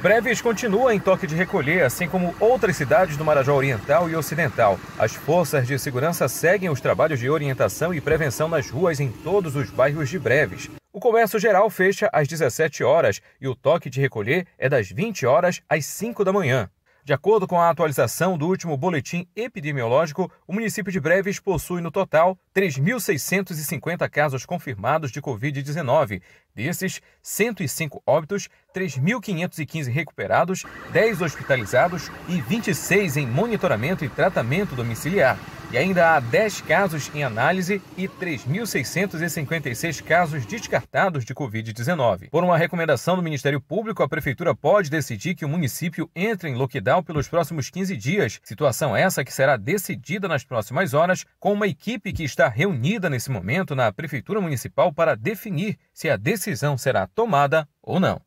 Breves continua em toque de recolher, assim como outras cidades do Marajó Oriental e Ocidental. As forças de segurança seguem os trabalhos de orientação e prevenção nas ruas em todos os bairros de Breves. O comércio geral fecha às 17 horas e o toque de recolher é das 20 horas às 5 da manhã. De acordo com a atualização do último boletim epidemiológico, o município de Breves possui no total 3.650 casos confirmados de Covid-19. Desses, 105 óbitos, 3.515 recuperados, 10 hospitalizados e 26 em monitoramento e tratamento domiciliar. E ainda há 10 casos em análise e 3.656 casos descartados de Covid-19. Por uma recomendação do Ministério Público, a Prefeitura pode decidir que o município entre em lockdown pelos próximos 15 dias. Situação essa que será decidida nas próximas horas com uma equipe que está reunida nesse momento na Prefeitura Municipal para definir se a decisão será tomada ou não.